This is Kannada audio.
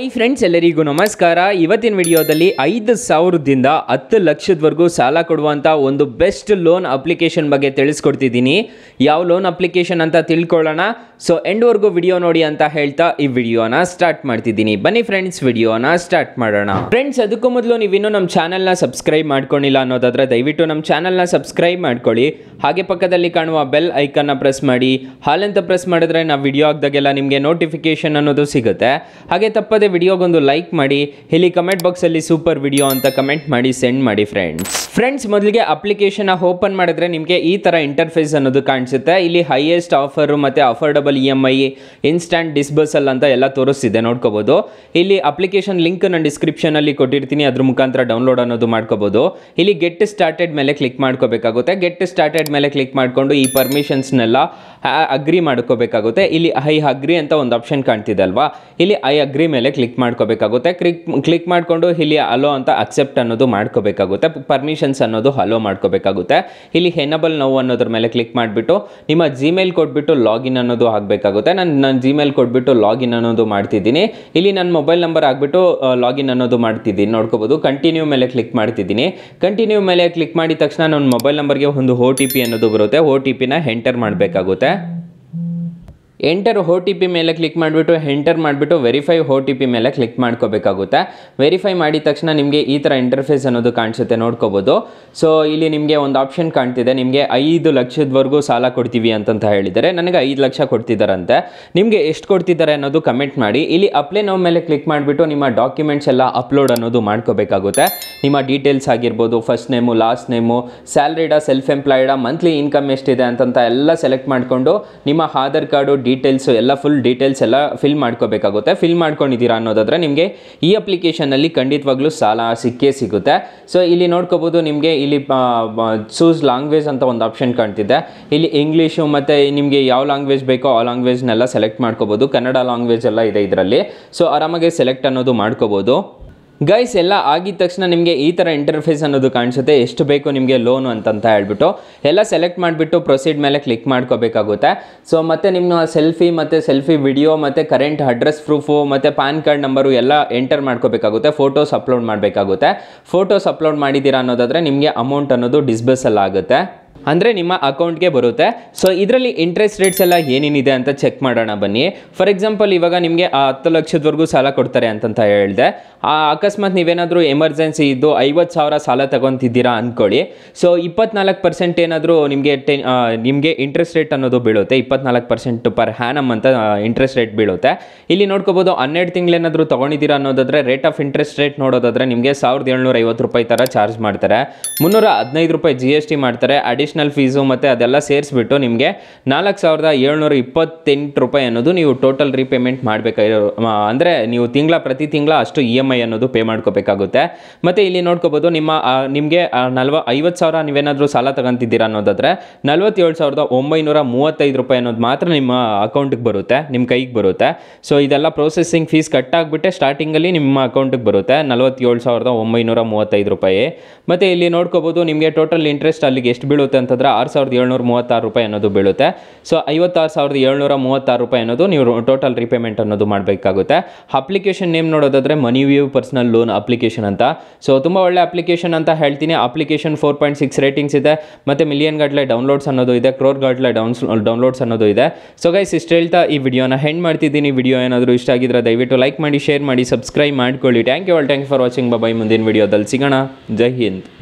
ಐ ಫ್ರೆಂಡ್ಸ್ ಎಲ್ಲರಿಗೂ ನಮಸ್ಕಾರ ಇವತ್ತಿನ ವಿಡಿಯೋದಲ್ಲಿ ಐದು ಸಾವಿರದಿಂದ ಹತ್ತು ಲಕ್ಷದವರೆಗೂ ಸಾಲ ಕೊಡುವಂಥ ಒಂದು ಬೆಸ್ಟ್ ಲೋನ್ ಅಪ್ಲಿಕೇಶನ್ ಬಗ್ಗೆ ತಿಳಿಸ್ಕೊಡ್ತಿದ್ದೀನಿ ಯಾವ ಲೋನ್ ಅಪ್ಲಿಕೇಶನ್ ಅಂತ ತಿಳ್ಕೊಳ್ಳೋಣ ಸೊ ಎಂಡ್ವರೆಗೂ ವಿಡಿಯೋ ನೋಡಿ ಅಂತ ಹೇಳ್ತಾ ಈ ವಿಡಿಯೋನ ಸ್ಟಾರ್ಟ್ ಮಾಡ್ತಿದ್ದೀನಿ ಬನ್ನಿ ಫ್ರೆಂಡ್ಸ್ ವಿಡಿಯೋನ ಸ್ಟಾರ್ಟ್ ಮಾಡೋಣ ಫ್ರೆಂಡ್ಸ್ ಅದಕ್ಕೂ ಮೊದಲು ನೀವಿನ್ನೂ ನಮ್ಮ ಚಾನಲ್ನ ಸಬ್ಸ್ಕ್ರೈಬ್ ಮಾಡ್ಕೊಂಡಿಲ್ಲ ಅನ್ನೋದಾದರೆ ದಯವಿಟ್ಟು ನಮ್ಮ ಚಾನಲ್ನ ಸಬ್ಸ್ಕ್ರೈಬ್ ಮಾಡ್ಕೊಳ್ಳಿ ಹಾಗೆ ಪಕ್ಕದಲ್ಲಿ ಕಾಣುವ ಬೆಲ್ ಐಕನ್ನ ಪ್ರೆಸ್ ಮಾಡಿ ಹಾಲಂತ ಪ್ರೆಸ್ ಮಾಡಿದ್ರೆ ನಾವು ವಿಡಿಯೋ ಆಗ್ದಾಗೆಲ್ಲ ನಿಮಗೆ ನೋಟಿಫಿಕೇಶನ್ ಅನ್ನೋದು ಸಿಗುತ್ತೆ ಹಾಗೆ ತಪ್ಪ ತಪ್ಪದೆ ವಿಡಿಯೋಗೊಂದು ಲೈಕ್ ಮಾಡಿ ಇಲ್ಲಿ ಕಮೆಂಟ್ ಅಲ್ಲಿ ಸೂಪರ್ ವಿಡಿಯೋ ಅಂತ ಕಮೆಂಟ್ ಮಾಡಿ ಸೆಂಡ್ ಮಾಡಿ ಫ್ರೆಂಡ್ಸ್ ಫ್ರೆಂಡ್ಸ್ ಮೊದಲಿಗೆ ಅಪ್ಲಿಕೇಶನ್ ಓಪನ್ ಮಾಡಿದ್ರೆ ನಿಮಗೆ ಈ ತರ ಇಂಟರ್ಫೇಸ್ ಅನ್ನೋದು ಕಾಣಿಸುತ್ತೆ ಇಲ್ಲಿ ಹೈಯೆಸ್ಟ್ ಆಫರ್ ಮತ್ತೆ affordable E M I instant disbursal ಅಂತ ಎಲ್ಲ ತೋರಿಸ್ತಿದೆ ನೋಡ್ಕೋಬಹುದು ಇಲ್ಲಿ ಅಪ್ಲಿಕೇಶನ್ ಲಿಂಕ್ ನಾನು ಅಲ್ಲಿ ಕೊಟ್ಟಿರ್ತೀನಿ ಅದ್ರ ಮುಖಾಂತರ ಡೌನ್ಲೋಡ್ ಅನ್ನೋದು ಮಾಡ್ಕೋಬಹುದು ಇಲ್ಲಿ ಗೆಟ್ ಸ್ಟಾರ್ಟೆಡ್ ಮೇಲೆ ಕ್ಲಿಕ್ ಮಾಡ್ಕೋಬೇಕಾಗುತ್ತೆ ಗೆಟ್ ಸ್ಟಾರ್ಟೆಡ್ ಮೇಲೆ ಕ್ಲಿಕ್ ಮಾಡಿಕೊಂಡು ಈ ಪರ್ಮಿಷನ್ಸ್ನೆಲ್ಲ ಅಗ್ರಿ ಮಾಡ್ಕೋಬೇಕಾಗುತ್ತೆ ಇಲ್ಲಿ ಐ ಅಗ್ರಿ ಅಂತ ಒಂದು ಆಪ್ಷನ್ ಕಾಣ್ತಿದೆ ಅಲ್ವಾ ಇಲ್ಲಿ ಐ ಅಗ್ರಿ ಮೇಲೆ ಮೇಲೆ ಕ್ಲಿಕ್ ಮಾಡ್ಕೋಬೇಕಾಗುತ್ತೆ ಕ್ಲಿಕ್ ಕ್ಲಿಕ್ ಮಾಡಿಕೊಂಡು ಇಲ್ಲಿ ಅಲೋ ಅಂತ ಅಕ್ಸೆಪ್ಟ್ ಅನ್ನೋದು ಮಾಡ್ಕೋಬೇಕಾಗುತ್ತೆ ಪರ್ಮಿಷನ್ಸ್ ಅನ್ನೋದು ಅಲೋ ಮಾಡ್ಕೋಬೇಕಾಗುತ್ತೆ ಇಲ್ಲಿ ಹೆನಬಲ್ ನೋವು ಅನ್ನೋದ್ರ ಮೇಲೆ ಕ್ಲಿಕ್ ಮಾಡಿಬಿಟ್ಟು ನಿಮ್ಮ ಜಿಮೇಲ್ ಕೊಟ್ಬಿಟ್ಟು ಲಾಗಿನ್ ಅನ್ನೋದು ಆಗಬೇಕಾಗುತ್ತೆ ನಾನು ನನ್ನ ಜಿಮೇಲ್ ಕೊಟ್ಬಿಟ್ಟು ಲಾಗಿನ್ ಅನ್ನೋದು ಮಾಡ್ತಿದ್ದೀನಿ ಇಲ್ಲಿ ನನ್ನ ಮೊಬೈಲ್ ನಂಬರ್ ಆಗಿಬಿಟ್ಟು ಲಾಗಿನ್ ಅನ್ನೋದು ಮಾಡ್ತಿದ್ದೀನಿ ನೋಡ್ಕೋಬೋದು ಕಂಟಿನ್ಯೂ ಮೇಲೆ ಕ್ಲಿಕ್ ಮಾಡ್ತಿದ್ದೀನಿ ಕಂಟಿನ್ಯೂ ಮೇಲೆ ಕ್ಲಿಕ್ ಮಾಡಿದ ತಕ್ಷಣ ನನ್ನ ಮೊಬೈಲ್ ನಂಬರ್ಗೆ ಒಂದು ಒ ಟಿ ಪಿ ಅನ್ನೋದು ಬರುತ್ತೆ ಒ ಟಿ ಪಿನ ಎಂಟರ್ ಮಾಡಬೇಕಾಗುತ್ತೆ ಎಂಟರ್ ಒ ಟಿ ಪಿ ಮೇಲೆ ಕ್ಲಿಕ್ ಮಾಡಿಬಿಟ್ಟು ಎಂಟರ್ ಮಾಡಿಬಿಟ್ಟು ವೆರಿಫೈ ಒ ಟಿ ಪಿ ಮೇಲೆ ಕ್ಲಿಕ್ ಮಾಡ್ಕೋಬೇಕಾಗುತ್ತೆ ವೆರಿಫೈ ಮಾಡಿದ ತಕ್ಷಣ ನಿಮಗೆ ಈ ಥರ ಇಂಟರ್ಫೇಸ್ ಅನ್ನೋದು ಕಾಣಿಸುತ್ತೆ ನೋಡ್ಕೋಬೋದು ಸೊ ಇಲ್ಲಿ ನಿಮಗೆ ಒಂದು ಆಪ್ಷನ್ ಕಾಣ್ತಿದೆ ನಿಮಗೆ ಐದು ಲಕ್ಷದವರೆಗೂ ಸಾಲ ಕೊಡ್ತೀವಿ ಅಂತಂತ ಹೇಳಿದರೆ ನನಗೆ ಐದು ಲಕ್ಷ ಕೊಡ್ತಿದ್ದಾರಂತೆ ನಿಮಗೆ ಎಷ್ಟು ಕೊಡ್ತಿದ್ದಾರೆ ಅನ್ನೋದು ಕಮೆಂಟ್ ಮಾಡಿ ಇಲ್ಲಿ ಅಪ್ಲೈ ನಾವು ಮೇಲೆ ಕ್ಲಿಕ್ ಮಾಡಿಬಿಟ್ಟು ನಿಮ್ಮ ಡಾಕ್ಯುಮೆಂಟ್ಸ್ ಎಲ್ಲ ಅಪ್ಲೋಡ್ ಅನ್ನೋದು ಮಾಡ್ಕೋಬೇಕಾಗುತ್ತೆ ನಿಮ್ಮ ಡೀಟೇಲ್ಸ್ ಆಗಿರ್ಬೋದು first name last name salaried self employed monthly income ಎಷ್ಟಿದೆ ಅಂತಂತ ಎಲ್ಲ ಸೆಲೆಕ್ಟ್ ಮಾಡಿಕೊಂಡು ನಿಮ್ಮ ಆಧಾರ್ ಕಾರ್ಡು ಡೀಟೇಲ್ಸು ಎಲ್ಲ ಫುಲ್ ಡೀಟೇಲ್ಸ್ ಎಲ್ಲ ಫಿಲ್ ಮಾಡ್ಕೋಬೇಕಾಗುತ್ತೆ ಫಿಲ್ ಮಾಡ್ಕೊಂಡಿದ್ದೀರಾ ಅನ್ನೋದಾದರೆ ನಿಮಗೆ ಈ ಅಪ್ಲಿಕೇಶನಲ್ಲಿ ಖಂಡಿತವಾಗ್ಲೂ ಸಾಲ ಸಿಕ್ಕೇ ಸಿಗುತ್ತೆ ಸೊ ಇಲ್ಲಿ ನೋಡ್ಕೋಬೋದು ನಿಮಗೆ ಇಲ್ಲಿ ಚೂಸ್ ಲ್ಯಾಂಗ್ವೇಜ್ ಅಂತ ಒಂದು ಆಪ್ಷನ್ ಕಾಣ್ತಿದೆ ಇಲ್ಲಿ ಇಂಗ್ಲೀಷು ಮತ್ತು ನಿಮಗೆ ಯಾವ ಲ್ಯಾಂಗ್ವೇಜ್ ಬೇಕೋ ಆ ಲ್ಯಾಂಗ್ವೇಜ್ನೆಲ್ಲ ಸೆಲೆಕ್ಟ್ ಮಾಡ್ಕೋಬೋದು ಕನ್ನಡ ಲ್ಯಾಂಗ್ವೇಜ್ ಎಲ್ಲ ಇದೆ ಇದರಲ್ಲಿ ಸೊ ಆರಾಮಾಗೆ ಸೆಲೆಕ್ಟ್ ಅನ್ನೋದು ಮಾಡ್ಕೋಬೋದು ಗೈಸ್ ಎಲ್ಲ ಆಗಿದ ತಕ್ಷಣ ನಿಮಗೆ ಈ ಥರ ಇಂಟರ್ಫೇಸ್ ಅನ್ನೋದು ಕಾಣಿಸುತ್ತೆ ಎಷ್ಟು ಬೇಕು ನಿಮಗೆ ಲೋನು ಅಂತಂತ ಹೇಳ್ಬಿಟ್ಟು ಎಲ್ಲ ಸೆಲೆಕ್ಟ್ ಮಾಡಿಬಿಟ್ಟು ಪ್ರೊಸೀಡ್ ಮೇಲೆ ಕ್ಲಿಕ್ ಮಾಡ್ಕೋಬೇಕಾಗುತ್ತೆ ಸೊ ಮತ್ತು ನಿಮ್ಮ ಸೆಲ್ಫಿ ಮತ್ತು ಸೆಲ್ಫಿ ವಿಡಿಯೋ ಮತ್ತು ಕರೆಂಟ್ ಅಡ್ರೆಸ್ ಪ್ರೂಫು ಮತ್ತು ಪ್ಯಾನ್ ಕಾರ್ಡ್ ನಂಬರು ಎಲ್ಲ ಎಂಟರ್ ಮಾಡ್ಕೋಬೇಕಾಗುತ್ತೆ ಫೋಟೋಸ್ ಅಪ್ಲೋಡ್ ಮಾಡಬೇಕಾಗುತ್ತೆ ಫೋಟೋಸ್ ಅಪ್ಲೋಡ್ ಮಾಡಿದ್ದೀರಾ ಅನ್ನೋದಾದರೆ ನಿಮಗೆ ಅಮೌಂಟ್ ಅನ್ನೋದು ಡಿಸ್ಬಸಲ್ ಆಗುತ್ತೆ ಅಂದರೆ ನಿಮ್ಮ ಅಕೌಂಟ್ಗೆ ಬರುತ್ತೆ ಸೊ ಇದರಲ್ಲಿ ಇಂಟ್ರೆಸ್ಟ್ ರೇಟ್ಸ್ ಎಲ್ಲ ಏನೇನಿದೆ ಅಂತ ಚೆಕ್ ಮಾಡೋಣ ಬನ್ನಿ ಫಾರ್ ಎಕ್ಸಾಂಪಲ್ ಇವಾಗ ನಿಮಗೆ ಆ ಹತ್ತು ಲಕ್ಷದವರೆಗೂ ಸಾಲ ಕೊಡ್ತಾರೆ ಅಂತಂತ ಹೇಳಿದೆ ಆ ಅಕಸ್ಮಾತ್ ನೀವೇನಾದರೂ ಎಮರ್ಜೆನ್ಸಿ ಇದ್ದು ಐವತ್ತು ಸಾವಿರ ಸಾಲ ತಗೊತಿದ್ದೀರಾ ಅಂದ್ಕೊಳ್ಳಿ ಸೊ ಇಪ್ಪತ್ನಾಲ್ಕು ಪರ್ಸೆಂಟ್ ಏನಾದರೂ ನಿಮಗೆ ಟೆನ್ ನಿಮಗೆ ಇಂಟ್ರೆಸ್ಟ್ ರೇಟ್ ಅನ್ನೋದು ಬೀಳುತ್ತೆ ಇಪ್ಪತ್ನಾಲ್ಕು ಪರ್ಸೆಂಟ್ ಪರ್ ಹ್ಯಾನಮ್ ಅಂತ ಇಂಟ್ರೆಸ್ಟ್ ರೇಟ್ ಬೀಳುತ್ತೆ ಇಲ್ಲಿ ನೋಡ್ಕೋಬೋದು ಹನ್ನೆರಡು ತಿಂಗಳೇನಾದರೂ ತೊಗೊಂಡಿದ್ದೀರಾ ಅನ್ನೋದಾದರೆ ರೇಟ್ ಆಫ್ ಇಂಟ್ರೆಸ್ಟ್ ರೇಟ್ ನೋಡೋದಾದರೆ ನಿಮಗೆ ಸಾವಿರದ ಏಳ್ನೂರ ಐವತ್ತು ರೂಪಾಯಿ ಥರ ಚಾರ್ಜ್ ಮಾಡ್ತಾರೆ ಮುನ್ನೂರ ಹದಿನೈದು ರೂಪಾಯಿ ಜಿ ಎಸ್ ಟಿ ಮಾಡ್ತಾರೆ ಅಡಿಷ್ ಅಡಿಷ್ನಲ್ ಫೀಸು ಮತ್ತು ಅದೆಲ್ಲ ಸೇರಿಸ್ಬಿಟ್ಟು ನಿಮಗೆ ನಾಲ್ಕು ಸಾವಿರದ ಏಳ್ನೂರ ಇಪ್ಪತ್ತೆಂಟು ರೂಪಾಯಿ ಅನ್ನೋದು ನೀವು ಟೋಟಲ್ ರೀಪೇಮೆಂಟ್ ಮಾಡಬೇಕಾಗಿರೋ ಅಂದರೆ ನೀವು ತಿಂಗಳ ಪ್ರತಿ ತಿಂಗಳ ಅಷ್ಟು ಇ ಎಮ್ ಐ ಅನ್ನೋದು ಪೇ ಮಾಡ್ಕೋಬೇಕಾಗುತ್ತೆ ಮತ್ತು ಇಲ್ಲಿ ನೋಡ್ಕೋಬೋದು ನಿಮ್ಮ ನಿಮಗೆ ನಲ್ವ ಐವತ್ತು ಸಾವಿರ ನೀವೇನಾದರೂ ಸಾಲ ತಗೊಂತಿದ್ದೀರಾ ಅನ್ನೋದಾದರೆ ನಲ್ವತ್ತೇಳು ಸಾವಿರದ ಒಂಬೈನೂರ ಮೂವತ್ತೈದು ರೂಪಾಯಿ ಅನ್ನೋದು ಮಾತ್ರ ನಿಮ್ಮ ಅಕೌಂಟಿಗೆ ಬರುತ್ತೆ ನಿಮ್ಮ ಕೈಗೆ ಬರುತ್ತೆ ಸೊ ಇದೆಲ್ಲ ಪ್ರೊಸೆಸಿಂಗ್ ಫೀಸ್ ಕಟ್ ಸ್ಟಾರ್ಟಿಂಗಲ್ಲಿ ನಿಮ್ಮ ಅಕೌಂಟಿಗೆ ಬರುತ್ತೆ ನಲ್ವತ್ತೇಳು ಸಾವಿರದ ಒಂಬೈನೂರ ಮೂವತ್ತೈದು ರೂಪಾಯಿ ಮತ್ತು ಇಲ್ಲಿ ನೋಡ್ಕೋಬೋದು ನಿಮಗೆ ಟೋಟಲ್ ಇಂಟ್ರೆಸ್ಟ್ ಅಲ್ಲಿಗೆ ಎಷ್ಟು ಬೀಳುತ್ತೆ ಅಂತಂದ್ರೆ ಆರು ಸಾವಿರದ ಏಳ್ನೂರ ಮೂವತ್ತಾರು ರೂಪಾಯಿ ಅನ್ನೋದು ಬೀಳುತ್ತೆ ಸೊ ಐವತ್ತಾರು ಸಾವಿರದ ಏಳ್ನೂರ ಮೂವತ್ತಾರು ರೂಪಾಯಿ ಅನ್ನೋದು ನೀವು ಟೋಟಲ್ ರೀಪೇಮೆಂಟ್ ಅನ್ನೋದು ಮಾಡಬೇಕಾಗುತ್ತೆ ಅಪ್ಲಿಕೇಶನ್ ನೇಮ್ ನೋಡೋದಾದ್ರೆ money view personal loan application ಅಂತ ಸೊ ತುಂಬ ಒಳ್ಳೆ ಅಪ್ಲಿಕೇಶನ್ ಅಂತ ಹೇಳ್ತೀನಿ application four point six ratings ಇದೆ ಮತ್ತೆ ಮಿಲಿಯನ್ ಗಟ್ಟಲೆ ಡೌನ್ಲೋಡ್ಸ್ ಅನ್ನೋದು ಇದೆ ಕ್ರೋರ್ ಗಟ್ಟಲೆ ಡೌನ್ಸ್ ಡೌನ್ಲೋಡ್ಸ್ ಅನ್ನೋದು ಇದೆ ಸೊ ಗೈಸ್ ಇಷ್ಟು ಹೇಳ್ತಾ ಈ ವಿಡಿಯೋನ ಹೆಂಡ್ ಮಾಡ್ತಿದ್ದೀನಿ ವಿಡಿಯೋ ಏನಾದರೂ ಇಷ್ಟ ಆಗಿದ್ರೆ ದಯವಿಟ್ಟು ಲೈಕ್ ಮಾಡಿ ಶೇರ್ ಮಾಡಿ ಸಬ್ಸ್ಕ್ರೈಬ್ ಮಾಡ್ಕೊಳ್ಳಿ thank you all thank for watching bye ಮುಂದಿನ ವಿಡಿಯೋದಲ್ಲಿ ಸಿಗೋಣ ಜೈ ಹಿಂದ್